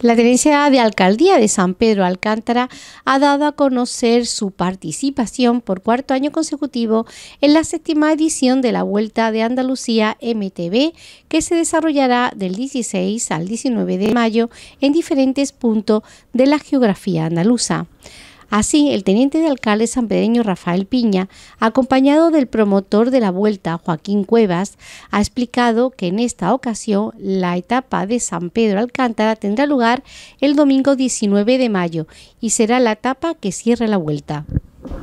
La Tenencia de Alcaldía de San Pedro Alcántara ha dado a conocer su participación por cuarto año consecutivo en la séptima edición de la Vuelta de Andalucía MTV, que se desarrollará del 16 al 19 de mayo en diferentes puntos de la geografía andaluza. Así, el teniente de alcalde sanpedeño Rafael Piña, acompañado del promotor de la vuelta, Joaquín Cuevas, ha explicado que en esta ocasión la etapa de San Pedro Alcántara tendrá lugar el domingo 19 de mayo y será la etapa que cierre la vuelta.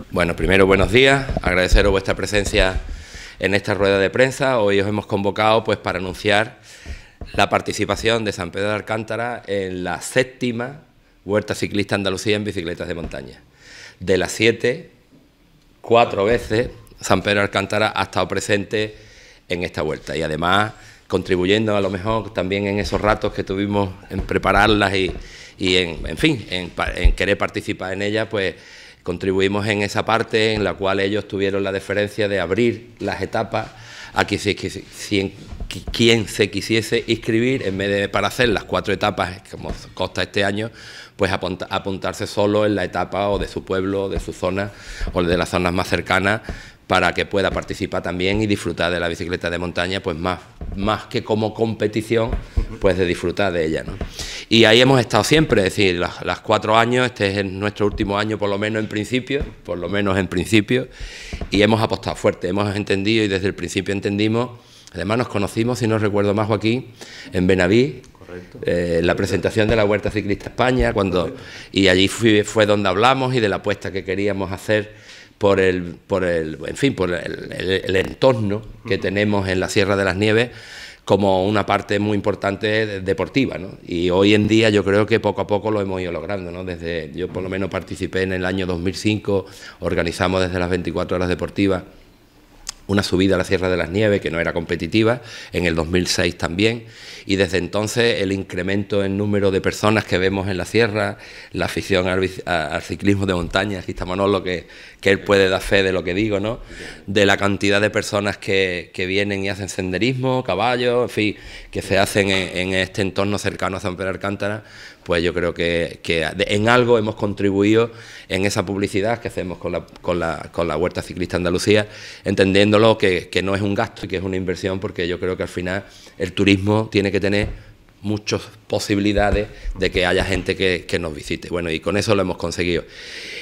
Bueno, primero buenos días, agradeceros vuestra presencia en esta rueda de prensa. Hoy os hemos convocado pues para anunciar la participación de San Pedro Alcántara en la séptima Huerta Ciclista Andalucía en bicicletas de montaña. De las siete, cuatro veces San Pedro Alcántara ha estado presente en esta vuelta y además contribuyendo a lo mejor también en esos ratos que tuvimos en prepararlas y, en, en, fin, en, en querer participar en ellas, pues contribuimos en esa parte en la cual ellos tuvieron la deferencia de abrir las etapas a si que quien se quisiese inscribir, en vez de para hacer las cuatro etapas, como consta este año, pues apuntarse solo en la etapa o de su pueblo, de su zona, o de las zonas más cercanas, para que pueda participar también y disfrutar de la bicicleta de montaña, pues más, más que como competición, pues de disfrutar de ella. ¿no? Y ahí hemos estado siempre, es decir, las, cuatro años, este es nuestro último año por lo menos en principio, por lo menos en principio, y hemos apostado fuerte, hemos entendido y desde el principio entendimos, además nos conocimos, si no recuerdo más Joaquín, en Benaví, eh, la presentación de la Huerta Ciclista España, cuando, y allí fue donde hablamos y de la apuesta que queríamos hacer por el, por el en fin, por el, entorno que tenemos en la Sierra de las Nieves como una parte muy importante deportiva, ¿no? Y hoy en día yo creo que poco a poco lo hemos ido logrando, ¿no? Desde yo por lo menos participé en el año 2005, organizamos desde las 24 horas deportivas una subida a la Sierra de las Nieves que no era competitiva, en el 2006 también, y desde entonces el incremento en número de personas que vemos en la sierra, la afición al, ciclismo de montaña, aquí está Manolo, que, que, él puede dar fe de lo que digo, ¿no? de la cantidad de personas que, que vienen y hacen senderismo, caballos, en fin, que se hacen en, en este entorno cercano a San Pedro Alcántara, pues yo creo que, en algo hemos contribuido en esa publicidad que hacemos con la, con la, con la Huerta Ciclista Andalucía, entendiéndolo que, que no es un gasto y que es una inversión, porque yo creo que al final el turismo tiene que tener muchas posibilidades de que haya gente que, nos visite. Bueno, y con eso lo hemos conseguido.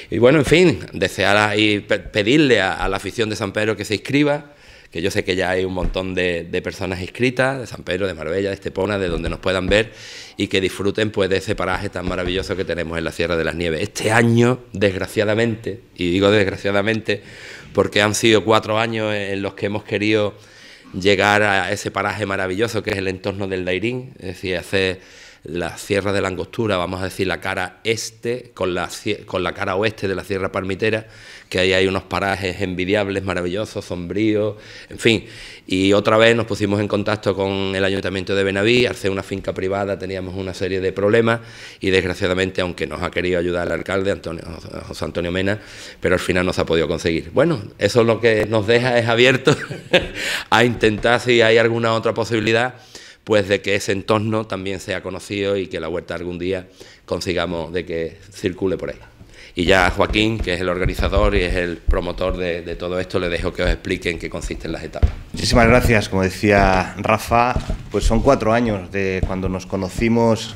Y bueno, en fin, desear y pedirle a, la afición de San Pedro que se inscriba, que yo sé que ya hay un montón de, de, personas inscritas, de San Pedro, de Marbella, de Estepona, de donde nos puedan ver y que disfruten pues de ese paraje tan maravilloso que tenemos en la Sierra de las Nieves. Este año, desgraciadamente, y digo desgraciadamente, porque han sido cuatro años en los que hemos querido llegar a ese paraje maravilloso que es el entorno del Dairín, es decir, hacer la Sierra de la Angostura, vamos a decir la cara este, con la, con la cara oeste de la Sierra Palmitera, que ahí hay unos parajes envidiables, maravillosos, sombríos, en fin. Y otra vez nos pusimos en contacto con el Ayuntamiento de Benaví, ...hace una finca privada teníamos una serie de problemas y desgraciadamente, aunque nos ha querido ayudar el alcalde, José Antonio Mena, pero al final no se ha podido conseguir. Bueno, eso es lo que nos deja es abierto a intentar si hay alguna otra posibilidad pues de que ese entorno también sea conocido y que la Vuelta algún día consigamos de que circule por ahí. Y ya Joaquín, que es el organizador y es el promotor de, todo esto, le dejo que os explique en qué consisten las etapas. Muchísimas gracias, como decía Rafa, pues son cuatro años de cuando nos conocimos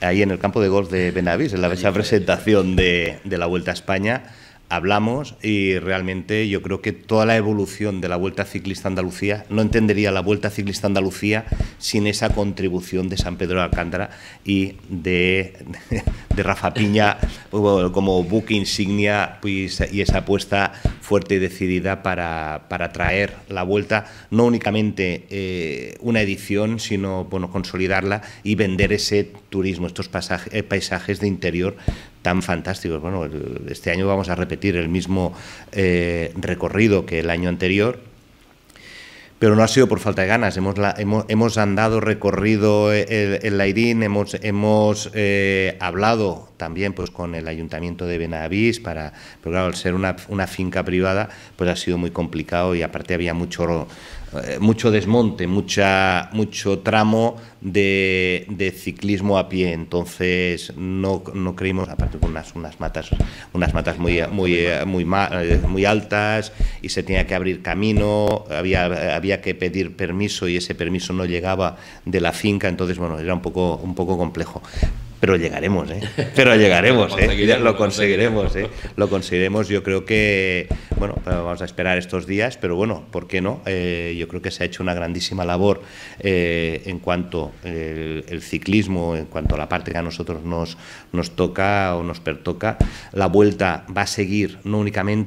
ahí en el campo de golf de Benavis en la presentación de la Vuelta a España hablamos y realmente yo creo que toda la evolución de la Vuelta Ciclista Andalucía, no entendería la Vuelta Ciclista Andalucía sin esa contribución de San Pedro de Alcántara y de, Rafa Piña como buque insignia pues, y esa apuesta fuerte y decidida para, para traer la Vuelta, no únicamente eh, una edición, sino bueno, consolidarla y vender ese turismo, estos eh, paisajes de interior tan fantásticos. Bueno, este año vamos a repetir el mismo eh, recorrido que el año anterior, pero no ha sido por falta de ganas. Hemos, andado, recorrido el, Lairín, hemos, hemos eh, hablado también pues, con el Ayuntamiento de Benavís, para, pero claro, al ser una, una, finca privada, pues ha sido muy complicado y aparte había mucho eh, mucho desmonte, mucha, mucho tramo de, de ciclismo a pie. Entonces no, no creímos, aparte con unas, unas matas, unas matas muy, muy, eh, muy, eh, muy altas y se tenía que abrir camino, había, había que pedir permiso y ese permiso no llegaba de la finca, entonces bueno, era un poco, un poco complejo. Pero llegaremos, ¿eh? Pero llegaremos, ¿eh? lo conseguiremos, ¿eh? Lo conseguiremos. Yo creo que, bueno, vamos a esperar estos días, pero bueno, ¿por qué no? Eh, yo creo que se ha hecho una grandísima labor eh, en cuanto eh, el, ciclismo, en cuanto a la parte que a nosotros nos, nos toca o nos pertoca. La vuelta va a seguir, no únicamente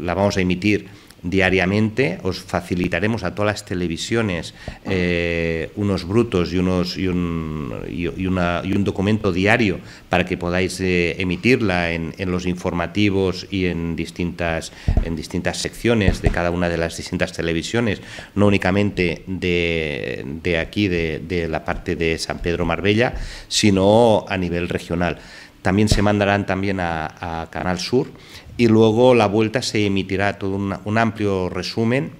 la vamos a emitir diariamente os facilitaremos a todas las televisiones eh, unos brutos y, unos, y, un, y, un, documento diario para que podáis eh, emitirla en, los informativos y en distintas, en distintas secciones de cada una de las distintas televisiones, no únicamente de, aquí, de, la parte de San Pedro Marbella, sino a nivel regional. También se mandarán también a, a Canal Sur y luego la vuelta se emitirá todo un, amplio resumen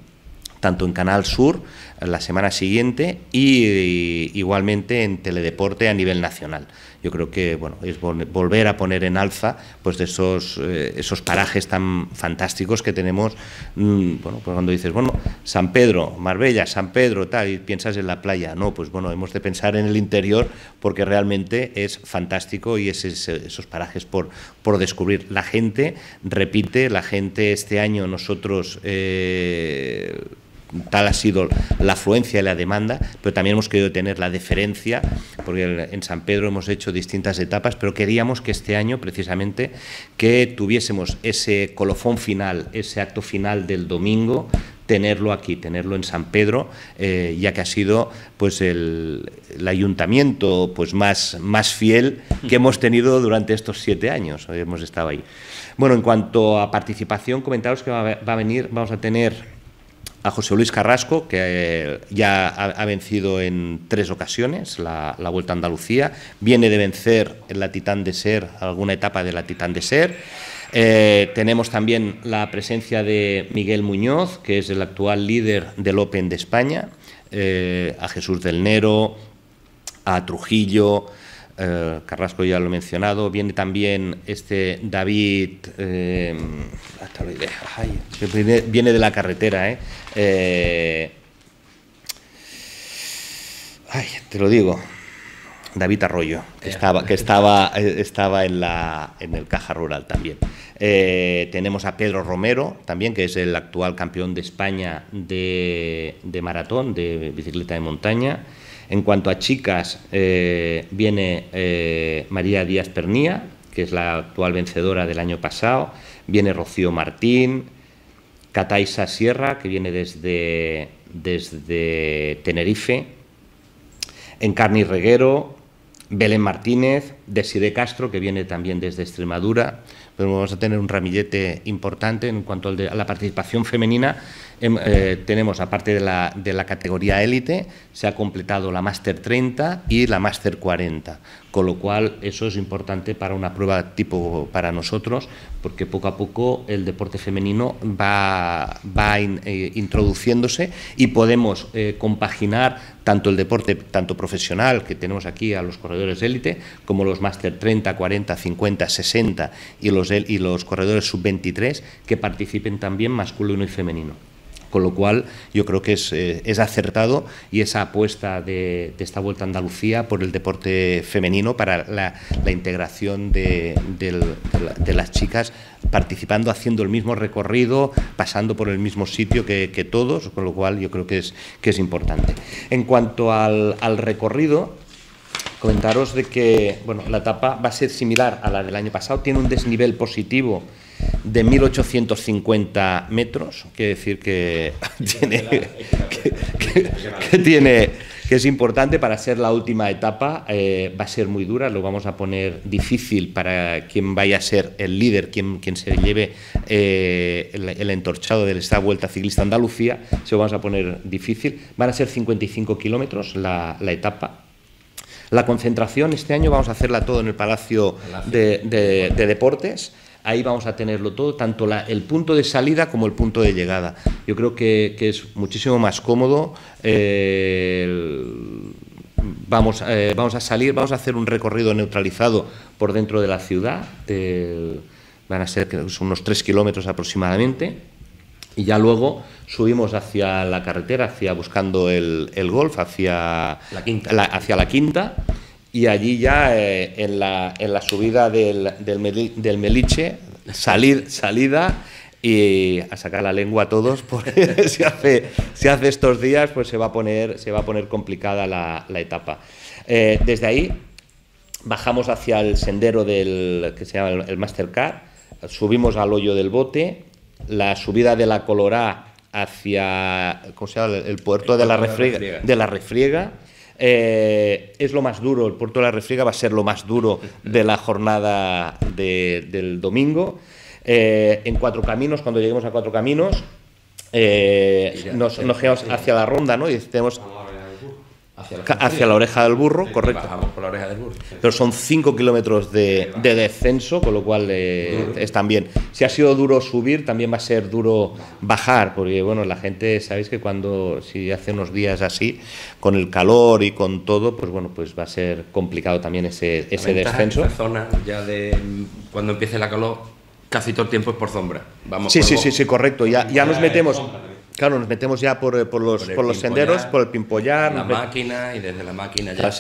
tanto en Canal Sur la semana siguiente y igualmente en Teledeporte a nivel nacional yo creo que bueno, es volver a poner en alza pues, esos, eh, esos parajes tan fantásticos que tenemos. Mm, bueno, pues, cuando dices, bueno, San Pedro, Marbella, San Pedro, tal, y piensas en la playa, no, pues bueno, hemos de pensar en el interior porque realmente es fantástico y esos parajes por, por descubrir. La gente repite, la gente este año nosotros... Eh, tal ha sido la afluencia y la demanda, pero también hemos querido tener la deferencia, porque en San Pedro hemos hecho distintas etapas, pero queríamos que este año, precisamente, que tuviésemos ese colofón final, ese acto final del domingo, tenerlo aquí, tenerlo en San Pedro, eh, ya que ha sido pues el, ayuntamiento pues más, más fiel que hemos tenido durante estos siete años, eh, hemos estado ahí. Bueno, en cuanto a participación, comentaros que va a venir, vamos a tener a José Luis Carrasco, que eh, ya ha, vencido en tres ocasiones la, Vuelta a Andalucía, viene de vencer en la Titán de Ser, alguna etapa de la Titán de Ser. Eh, tenemos también la presencia de Miguel Muñoz, que es el actual líder del Open de España, eh, a Jesús del Nero, a Trujillo, eh, Carrasco ya lo he mencionado, viene también este David, eh, viene, de la carretera, ¿eh? eh te lo digo. David Arroyo, que estaba, que estaba, estaba en, la, en el Caja Rural también. tenemos a Pedro Romero, también, que es el actual campeón de España de, de maratón, de bicicleta de montaña. En cuanto a chicas, eh, viene eh, María Díaz Pernía, que es la actual vencedora del año pasado, viene Rocío Martín, Cataisa Sierra, que viene desde, desde Tenerife, Encarni Reguero, Belén Martínez, Desiree Castro, que viene también desde Extremadura, vamos a tener un ramillete importante en cuanto a la participación femenina Em, eh, tenemos, aparte de la, categoría élite, se ha completado la Master 30 y la Master 40, con lo cual eso es importante para una prueba tipo para nosotros, porque poco a poco el deporte femenino va, eh, introduciéndose y podemos eh, compaginar tanto el deporte tanto profesional que tenemos aquí a los corredores élite, como los Master 30, 40, 50, 60 y los, y los corredores sub-23 que participen también masculino y femenino. Con lo cual, yo creo que es, eh, acertado y esa apuesta de, esta vuelta a Andalucía por el deporte femenino, para la, integración de, las chicas participando, haciendo el mismo recorrido, pasando por el mismo sitio que, todos, con lo cual yo creo que es, que es importante. En cuanto al, al recorrido, comentaros de que bueno, la etapa va a ser similar a la del año pasado, tiene un desnivel positivo de 1.850 metros, quiere decir que tiene, que, es importante para ser la última etapa, eh, va a ser muy dura, lo vamos a poner difícil para quien vaya a ser el líder, quien, se lleve eh, el, entorchado de esta Vuelta Ciclista Andalucía, se lo vamos a poner difícil. Van a ser 55 kilómetros la etapa, la concentración este año vamos a hacerla todo en el Palacio de, Deportes. Ahí vamos a tenerlo todo, tanto el punto de salida como el punto de llegada. Yo creo que, es muchísimo más cómodo. Eh, vamos, eh, vamos a salir, vamos a hacer un recorrido neutralizado por dentro de la ciudad. van a ser unos tres kilómetros aproximadamente y ya luego subimos hacia la carretera, hacia buscando el, el golf, hacia la quinta. hacia la quinta y allí ya eh, en, la, en, la, subida del, Meliche, salir, salida y a sacar la lengua a todos porque si hace, hace estos días pues se va a poner, se va a poner complicada la, etapa. Eh, desde ahí bajamos hacia el sendero del que se llama el Mastercard, subimos al hoyo del bote la subida de la Colorá hacia el puerto de, la refriega, de la refriega, eh, es lo más duro, el puerto de la refriega va a ser lo más duro de la jornada de, del domingo. Eh, en Cuatro Caminos, cuando lleguemos a Cuatro Caminos, eh, nos, nos, quedamos hacia la ronda, ¿no? Y tenemos Hacia la, oreja del burro, correcto. Bajamos por la oreja del burro. Pero son 5 kilómetros de, descenso, con lo cual eh, es también. Si ha sido duro subir, también va a ser duro bajar, porque bueno, la gente, sabéis que cuando, si hace unos días así, con el calor y con todo, pues bueno, pues va a ser complicado también ese, descenso. En zona ya de cuando empiece la calor, casi todo el tiempo es por sombra. Vamos sí, sí, sí, sí, correcto. Ya, ya nos metemos. Claro, nos metemos ya por, eh, los, por los senderos, por el Pimpollar. La máquina y desde la máquina ya. Ah,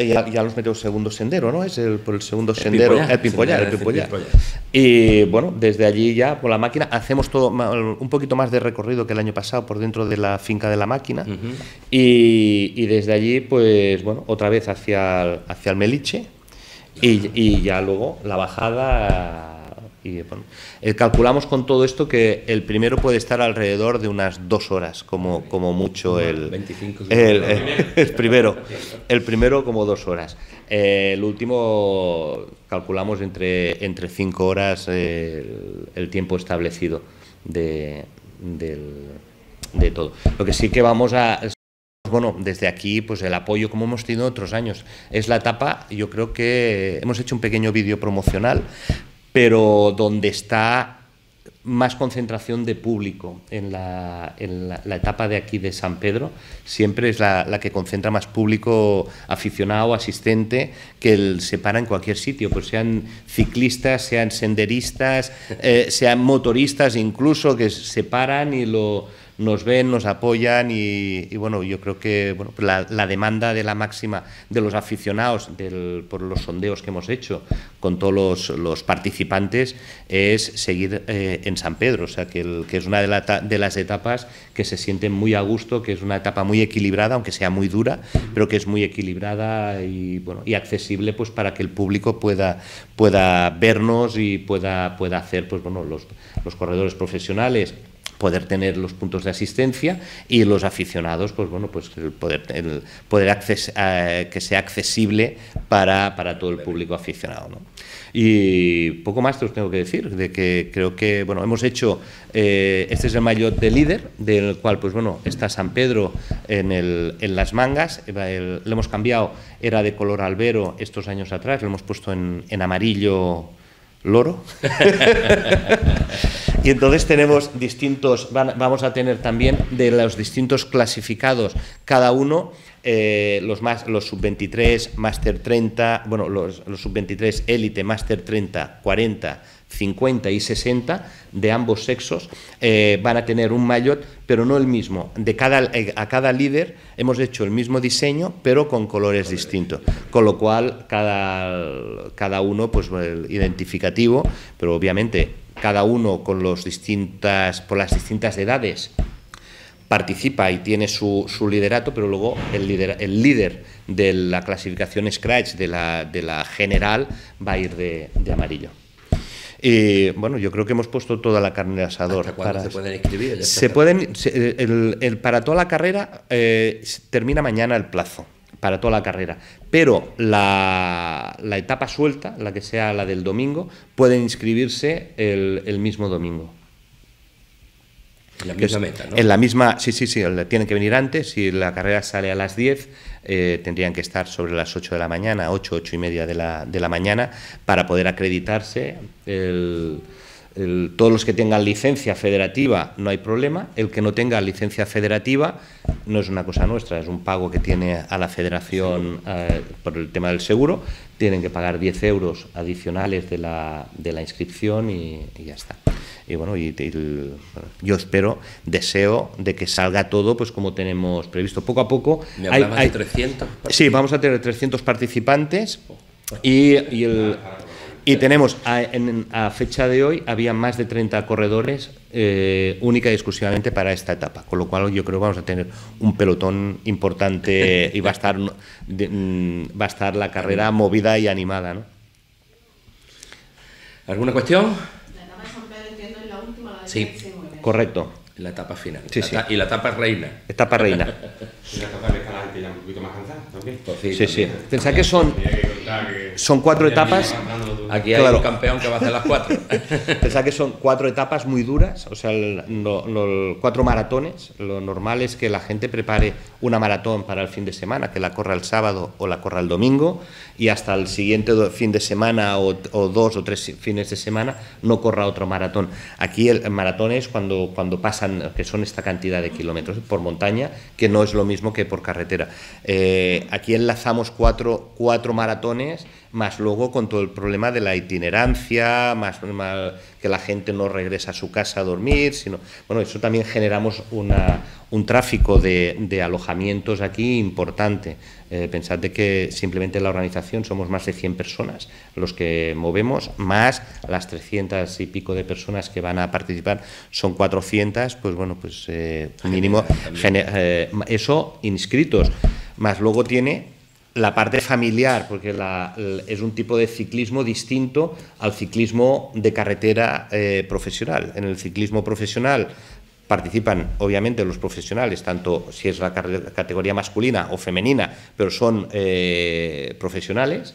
ya, ya, ya nos metemos segundo sendero, ¿no? Es el, por el segundo sendero, el Pimpollar, Y bueno, desde allí ya por la máquina hacemos todo un poquito más de recorrido que el año pasado por dentro de la finca de la máquina. y, desde allí, pues bueno, otra vez hacia el, hacia el Meliche y, y ya luego la bajada eh, calculamos con todo esto que el primero puede estar alrededor de unas dos horas, como, como mucho el, 25 el, primero. El primero como dos horas. Eh, el último calculamos entre, entre cinco horas eh, el, tiempo establecido de, de todo. Lo que sí que vamos a bueno, desde aquí, pues el apoyo como hemos tenido otros años. Es la etapa, yo creo que hemos hecho un pequeño vídeo promocional pero donde está más concentración de público en la, etapa de aquí de San Pedro, siempre es la, que concentra más público aficionado, asistente, que el, se para en cualquier sitio, pues sean ciclistas, sean senderistas, eh, sean motoristas incluso, que se paran y lo, nos ven, nos apoyan y, bueno, yo creo que bueno, la, demanda de la máxima de los aficionados por los sondeos que hemos hecho con todos los, participantes es seguir eh, en San Pedro, o sea, que, es una de, de, las etapas que se sienten muy a gusto, que es una etapa muy equilibrada, aunque sea muy dura, pero que es muy equilibrada y, bueno, y accesible pues, para que el público pueda, pueda vernos y pueda, pueda hacer pues, bueno, los, los corredores profesionales poder tener los puntos de asistencia y los aficionados, pues bueno, pues el poder, poder eh, que sea accesible para, todo el público aficionado. Y poco más te os tengo que decir, de que creo que, bueno, hemos hecho, eh, este es el maillot de líder, del cual, pues bueno, está San Pedro en, las mangas, eh, le hemos cambiado, era de color albero estos años atrás, lo hemos puesto en, en amarillo loro. y entonces tenemos distintos, vamos a tener también de los distintos clasificados, cada uno, eh, los, más, los sub-23, máster 30, bueno, los, los sub-23 élite, máster 30, 40, 50 y 60 de ambos sexos eh, van a tener un maillot, pero no el mismo. De cada, eh, a cada líder hemos hecho el mismo diseño, pero con colores distintos. Con lo cual, cada, cada uno, pues identificativo, pero obviamente cada uno con los distintas, por las distintas edades participa y tiene su, su liderato, pero luego el, el líder de la clasificación Scratch, de la, de la general, va a ir de amarillo bueno, yo creo que hemos puesto toda la carne de asador. para, se pueden inscribir? Se pueden, para toda la carrera eh, termina mañana el plazo para toda la carrera. Pero la, etapa suelta, la que sea la del domingo, pueden inscribirse el mismo domingo. La misma meta, ¿no? En la misma, sí, sí, sí, tienen que venir antes. Si la carrera sale a las 10, eh, tendrían que estar sobre las 8 de la mañana, 8, 8 y media de la, mañana, para poder acreditarse. todos los que tengan licencia federativa no hay problema. El que no tenga licencia federativa no es una cosa nuestra, es un pago que tiene a la federación eh, por el tema del seguro. Tienen que pagar 10 euros adicionales de la, inscripción y ya está y bueno, y, yo espero, deseo de que salga todo pues como tenemos previsto. Poco a poco... hay, de 300. Sí, vamos a tener 300 participantes y, y tenemos, a, fecha de hoy, había más de 30 corredores eh, única y exclusivamente para esta etapa, con lo cual yo creo que vamos a tener un pelotón importante y va a estar, mm, va a estar la carrera movida y animada. ¿Alguna cuestión? Sí, correcto. La etapa final. Sí, sí. Y la etapa reina. Etapa reina. y la etapa de escalante ya un poquito más cansada Pues sí, sí, sí. Pensad que son, son cuatro etapas. Aquí hay un campeón que va a hacer las cuatro. Pensad que son cuatro etapas muy duras, o sea, cuatro maratones. Lo normal es que la gente prepare una maratón para el fin de semana, que la corra el sábado o la corra el domingo, y hasta el siguiente fin de semana o, dos o tres fines de semana no corra otro maratón. Aquí el, maratón es cuando, cuando pasan, que son esta cantidad de kilómetros por montaña, que no es lo mismo que por carretera. Eh, aquí enlazamos cuatro, cuatro maratones, más luego con todo el problema de la itinerancia, más, normal que la gente no regresa a su casa a dormir, sino bueno, eso también generamos un tráfico de, alojamientos aquí importante. Eh, pensad de que simplemente en la organización somos más de 100 personas los que movemos, más las 300 y pico de personas que van a participar, son 400, pues bueno, pues eh, mínimo, eh, eso inscritos, más luego tiene la parte familiar, porque es un tipo de ciclismo distinto al ciclismo de carretera eh, profesional. En el ciclismo profesional participan obviamente los profesionales, tanto si es la categoría masculina o femenina, pero son eh, profesionales.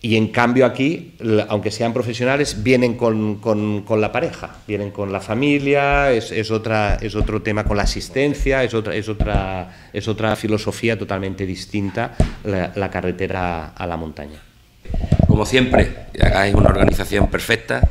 Y en cambio aquí, aunque sean profesionales, vienen con, con, con la pareja, vienen con la familia, es, es, otra, es otro tema con la asistencia, es otra, es otra, es otra filosofía totalmente distinta la, carretera a la montaña. Como siempre, hay una organización perfecta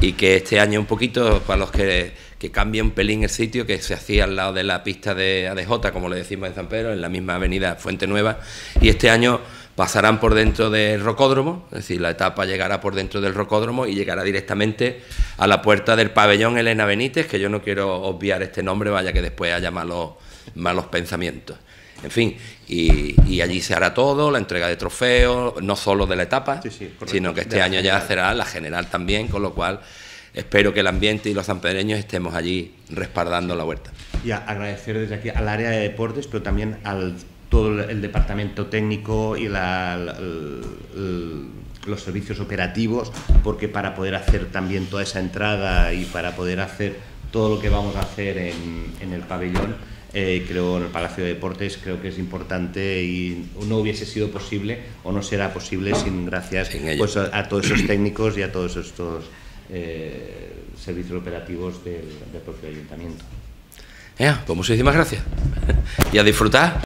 y que este año un poquito, para los que, que un pelín el sitio, que se hacía al lado de la pista de ADJ, como le decimos en San Pedro, en la misma avenida Fuente Nueva, y este año pasarán por dentro del rocódromo, es decir, la etapa llegará por dentro del rocódromo y llegará directamente a la puerta del pabellón Elena Benítez, que yo no quiero obviar este nombre, vaya que después haya malos, malos pensamientos. En fin, y, allí se hará todo, la entrega de trofeos, no solo de la etapa, sino que este año ya será la general también, con lo cual espero que el ambiente y los sanpedreños estemos allí respaldando la huerta. Y agradecer desde aquí al área de deportes, pero también al todo el departamento técnico y la, los servicios operativos, porque para poder hacer también toda esa entrada y para poder hacer todo lo que vamos a hacer en, el pabellón, eh, creo en el Palacio de Deportes, creo que es importante y no hubiese sido posible o no será posible sin gracias pues, a, todos esos técnicos y a todos estos eh, servicios operativos del, propio ayuntamiento. se pues muchísimas gracias y a disfrutar.